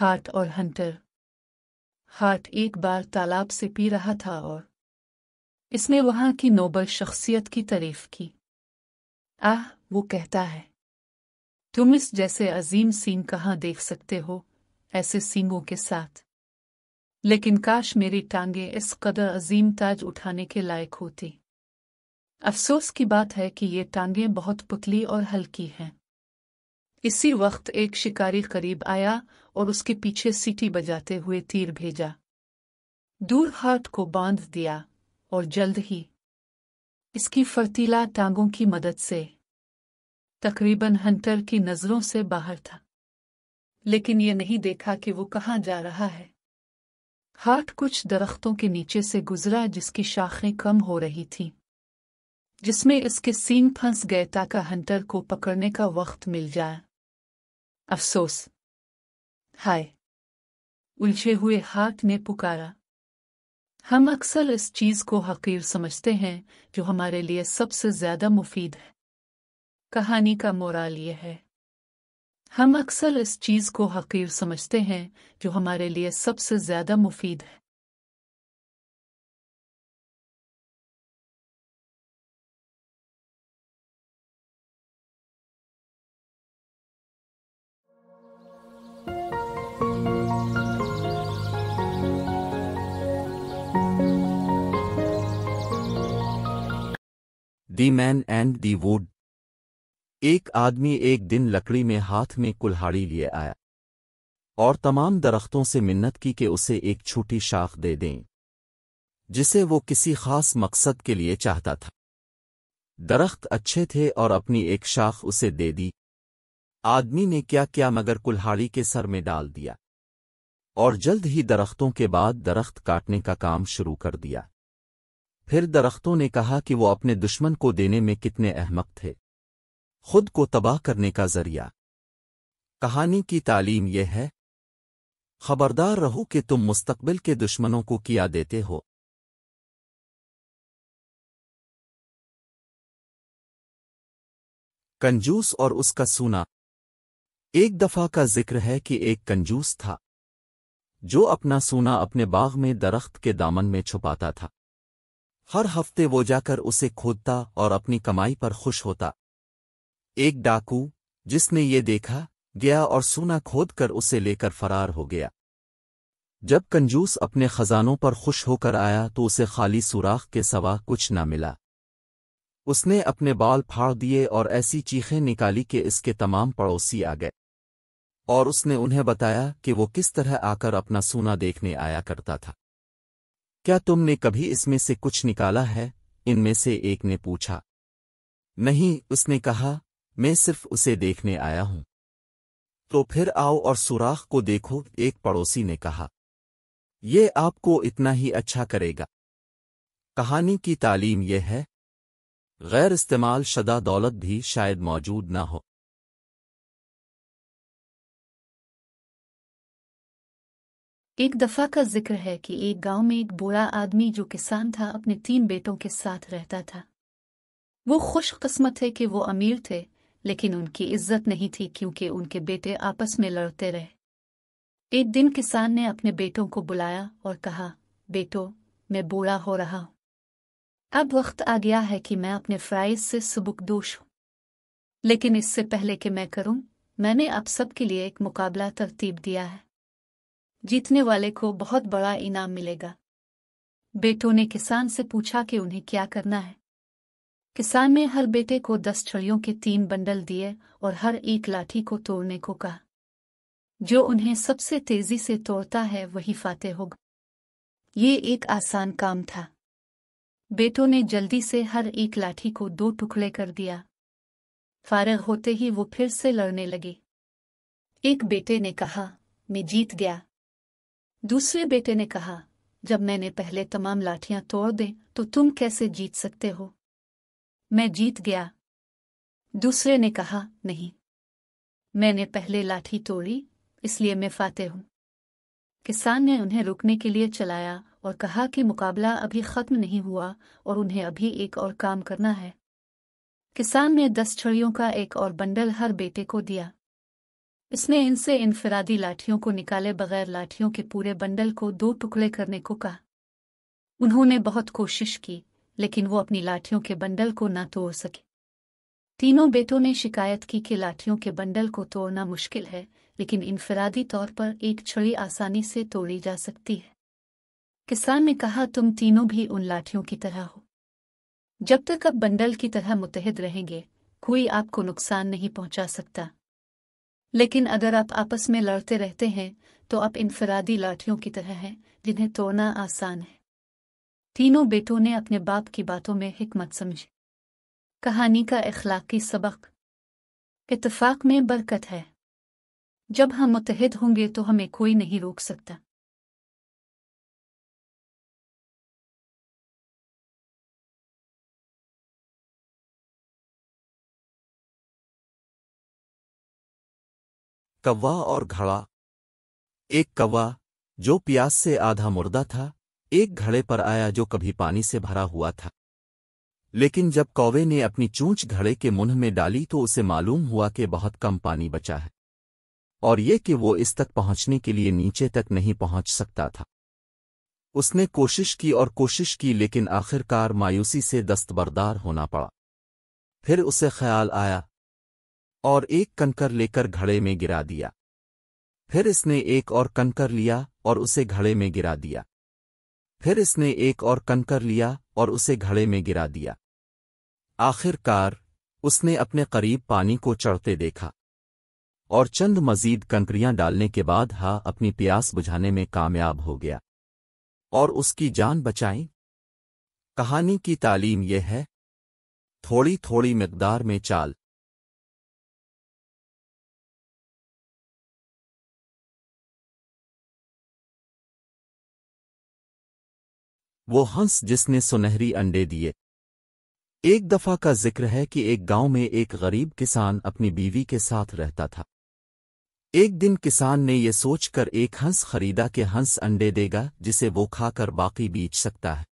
heart और Hunter heart एक बार तालाब से पी रहा था और इसने वहां की नोबल शख्सियत की तारीफ की आह वो कहता है तुम इस जैसे अजीम सीन कहाँ देख सकते हो ऐसे सींगों के साथ लेकिन काश मेरी टांगे इस कदर अजीम ताज उठाने के लायक होती अफसोस की बात है कि ये टांगें बहुत पुतली और हल्की हैं इसी वक्त एक शिकारी करीब आया और उसके पीछे सीटी बजाते हुए तीर भेजा दूर हाथ को बांध दिया और जल्द ही इसकी फर्तीला टांगों की मदद से तकरीबन हंटर की नज़रों से बाहर था लेकिन ये नहीं देखा कि वो कहा जा रहा है हाथ कुछ दरख्तों के नीचे से गुजरा जिसकी शाखें कम हो रही थी जिसमें इसके सीन फंस गए ताकि हंटर को पकड़ने का वक्त मिल जाए अफसोस हाय उलझे हुए हाथ ने पुकारा हम अक्सर इस चीज को हकीर समझते हैं जो हमारे लिए सबसे ज्यादा मुफीद है कहानी का मोराल यह है हम अक्सर इस चीज को हकीर समझते हैं जो हमारे लिए सबसे ज्यादा मुफीद है the man and the wood एक आदमी एक दिन लकड़ी में हाथ में कुल्हाड़ी लिए आया और तमाम दरख्तों से मिन्नत की कि उसे एक छोटी शाख दे दें जिसे वो किसी खास मकसद के लिए चाहता था दरख्त अच्छे थे और अपनी एक शाख उसे दे दी आदमी ने क्या क्या मगर कुल्हाड़ी के सर में डाल दिया और जल्द ही दरख्तों के बाद दरख्त काटने का काम शुरू कर दिया फिर दरख्तों ने कहा कि वो अपने दुश्मन को देने में कितने अहमक थे खुद को तबाह करने का जरिया कहानी की तालीम यह है खबरदार रहो कि तुम मुस्तकबिल के दुश्मनों को किया देते हो कंजूस और उसका सूना एक दफा का जिक्र है कि एक कंजूस था जो अपना सोना अपने बाग में दरख्त के दामन में छुपाता था हर हफ्ते वो जाकर उसे खोदता और अपनी कमाई पर खुश होता एक डाकू जिसने ये देखा गया और सोना खोद कर उसे लेकर फरार हो गया जब कंजूस अपने खजानों पर खुश होकर आया तो उसे खाली सुराख के सवा कुछ न मिला उसने अपने बाल फाड़ दिए और ऐसी चीखें निकाली कि इसके तमाम पड़ोसी आ गए और उसने उन्हें बताया कि वो किस तरह आकर अपना सोना देखने आया करता था क्या तुमने कभी इसमें से कुछ निकाला है इनमें से एक ने पूछा नहीं उसने कहा मैं सिर्फ उसे देखने आया हूं तो फिर आओ और सुराख को देखो एक पड़ोसी ने कहा ये आपको इतना ही अच्छा करेगा कहानी की तालीम यह है गैर इस्तेमाल शदा दौलत भी शायद मौजूद ना हो एक दफा का जिक्र है कि एक गांव में एक बूढ़ा आदमी जो किसान था अपने तीन बेटों के साथ रहता था वो खुशकस्मत है कि वो अमीर थे लेकिन उनकी इज्जत नहीं थी क्योंकि उनके बेटे आपस में लड़ते रहे एक दिन किसान ने अपने बेटों को बुलाया और कहा बेटो मैं बूढ़ा हो रहा हूं अब वक्त आ गया है कि मैं अपने फ्राइज से सबुकदोश हूं लेकिन इससे पहले कि मैं करूं मैंने आप सबके लिए एक मुकाबला तरतीब दिया है जीतने वाले को बहुत बड़ा इनाम मिलेगा बेटों ने किसान से पूछा कि उन्हें क्या करना है किसान ने हर बेटे को दस छड़ियों के तीन बंडल दिए और हर एक लाठी को तोड़ने को कहा जो उन्हें सबसे तेजी से तोड़ता है वही फाते होगा ये एक आसान काम था बेटों ने जल्दी से हर एक लाठी को दो टुकड़े कर दिया फारग होते ही वो फिर से लड़ने लगे एक बेटे ने कहा मैं जीत गया दूसरे बेटे ने कहा जब मैंने पहले तमाम लाठियां तोड़ दें तो तुम कैसे जीत सकते हो मैं जीत गया दूसरे ने कहा नहीं मैंने पहले लाठी तोड़ी इसलिए मैं फाते हूं किसान ने उन्हें रुकने के लिए चलाया और कहा कि मुकाबला अभी खत्म नहीं हुआ और उन्हें अभी एक और काम करना है किसान ने दस छड़ियों का एक और बंडल हर बेटे को दिया इसने इनसे इनफरादी लाठियों को निकाले बगैर लाठियों के पूरे बंडल को दो टुकड़े करने को कहा उन्होंने बहुत कोशिश की लेकिन वो अपनी लाठियों के बंडल को न तोड़ सके तीनों बेटों ने शिकायत की कि लाठियों के बंडल को तोड़ना मुश्किल है लेकिन इनफरादी तौर पर एक छड़ी आसानी से तोड़ी जा सकती है किसान ने कहा तुम तीनों भी उन लाठियों की तरह हो जब तक आप बंडल की तरह मुतहद रहेंगे कोई आपको नुकसान नहीं पहुंचा सकता लेकिन अगर आप आपस में लड़ते रहते हैं तो आप इनफरादी लाठियों की तरह हैं जिन्हें तोड़ना आसान है तीनों बेटों ने अपने बाप की बातों में हिकमत समझी कहानी का अखलाकी सबक इतफाक में बरकत है जब हम मुतहद होंगे तो हमें कोई नहीं रोक सकता कौवा और घड़ा एक कौवा जो प्यास से आधा मुर्दा था एक घड़े पर आया जो कभी पानी से भरा हुआ था लेकिन जब कौवे ने अपनी चूंच घड़े के मुंह में डाली तो उसे मालूम हुआ कि बहुत कम पानी बचा है और ये कि वो इस तक पहुंचने के लिए नीचे तक नहीं पहुंच सकता था उसने कोशिश की और कोशिश की लेकिन आखिरकार मायूसी से दस्तबरदार होना पड़ा फिर उसे ख्याल आया और एक कंकर लेकर घड़े में गिरा दिया फिर इसने एक और कंकर लिया और उसे घड़े में गिरा दिया फिर इसने एक और कंकर लिया और उसे घड़े में गिरा दिया आखिरकार उसने अपने करीब पानी को चढ़ते देखा और चंद मजीद कंकरियां डालने के बाद हा अपनी प्यास बुझाने में कामयाब हो गया और उसकी जान बचाई कहानी की तालीम यह है थोड़ी थोड़ी मकदार में चाल वो हंस जिसने सुनहरी अंडे दिए एक दफा का जिक्र है कि एक गांव में एक गरीब किसान अपनी बीवी के साथ रहता था एक दिन किसान ने ये सोचकर एक हंस खरीदा कि हंस अंडे देगा जिसे वो खाकर बाकी बीच सकता है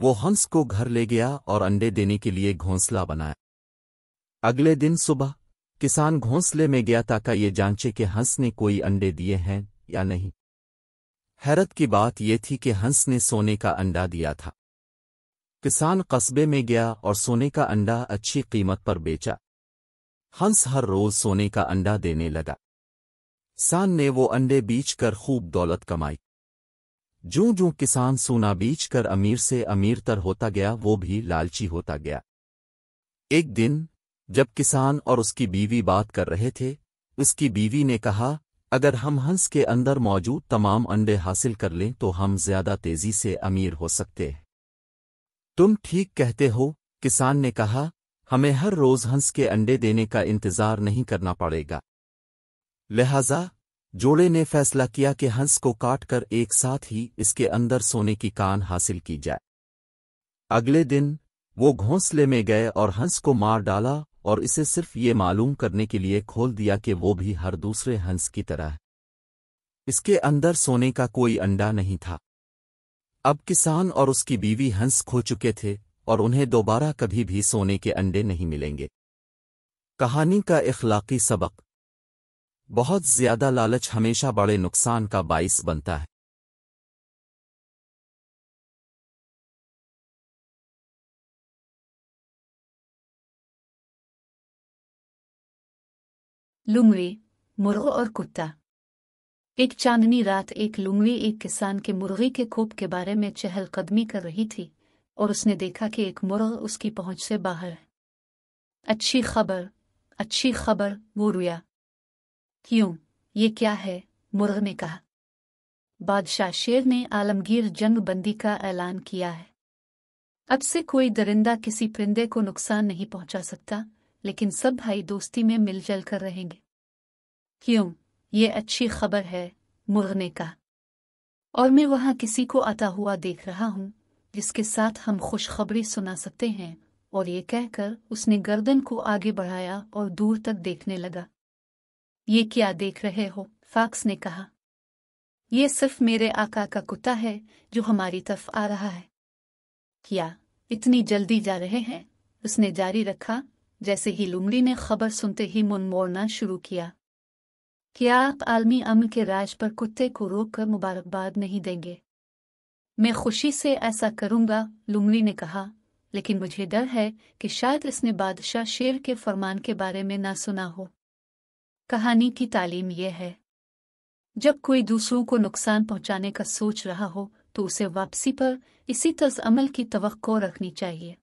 वो हंस को घर ले गया और अंडे देने के लिए घोंसला बनाया अगले दिन सुबह किसान घोंसले में गया ताका ये जांचे कि हंस ने कोई अंडे दिए हैं या नहीं हैरत की बात ये थी कि हंस ने सोने का अंडा दिया था किसान कस्बे में गया और सोने का अंडा अच्छी कीमत पर बेचा हंस हर रोज सोने का अंडा देने लगा किसान ने वो अंडे कर खूब दौलत कमाई जो जो किसान सोना कर अमीर से अमीर तर होता गया वो भी लालची होता गया एक दिन जब किसान और उसकी बीवी बात कर रहे थे उसकी बीवी ने कहा अगर हम हंस के अंदर मौजूद तमाम अंडे हासिल कर लें तो हम ज्यादा तेजी से अमीर हो सकते हैं तुम ठीक कहते हो किसान ने कहा हमें हर रोज हंस के अंडे देने का इंतजार नहीं करना पड़ेगा लिहाजा जोड़े ने फैसला किया कि हंस को काटकर एक साथ ही इसके अंदर सोने की कान हासिल की जाए अगले दिन वो घोंसले में गए और हंस को मार डाला और इसे सिर्फ ये मालूम करने के लिए खोल दिया कि वो भी हर दूसरे हंस की तरह है इसके अंदर सोने का कोई अंडा नहीं था अब किसान और उसकी बीवी हंस खो चुके थे और उन्हें दोबारा कभी भी सोने के अंडे नहीं मिलेंगे कहानी का इखलाकी सबक बहुत ज्यादा लालच हमेशा बड़े नुकसान का बाइस बनता है लुंगवी मुर्ग और कुत्ता एक चांदनी रात एक लुंगवी एक किसान के मुर्गी के खूब के बारे में चहलकदमी कर रही थी और उसने देखा कि एक मुर्ग उसकी पहुंच से बाहर है अच्छी खबर अच्छी खबर वो रुया क्यों ये क्या है मुर्ग ने कहा बादशाह शेर ने आलमगीर जंग बंदी का ऐलान किया है अब से कोई दरिंदा किसी परिंदे को नुकसान नहीं पहुंचा सकता लेकिन सब भाई दोस्ती में मिलजुल कर रहेंगे क्यों ये अच्छी खबर है मुरने का और मैं वहाँ किसी को आता हुआ देख रहा हूँ जिसके साथ हम खुशखबरी सुना सकते हैं और ये कहकर उसने गर्दन को आगे बढ़ाया और दूर तक देखने लगा ये क्या देख रहे हो फाक्स ने कहा ये सिर्फ मेरे आका का कुत्ता है जो हमारी तरफ आ रहा है क्या इतनी जल्दी जा रहे हैं उसने जारी रखा जैसे ही लुमड़ी ने खबर सुनते ही मुनमोड़ना शुरू किया क्या आप आलमी अम के राज पर कुत्ते को रोक कर मुबारकबाद नहीं देंगे मैं खुशी से ऐसा करूंगा लुमड़ी ने कहा लेकिन मुझे डर है कि शायद इसने बादशाह शेर के फरमान के बारे में ना सुना हो कहानी की तालीम यह है जब कोई दूसरों को नुकसान पहुंचाने का सोच रहा हो तो उसे वापसी पर इसी तर्ज अमल की तो रखनी चाहिए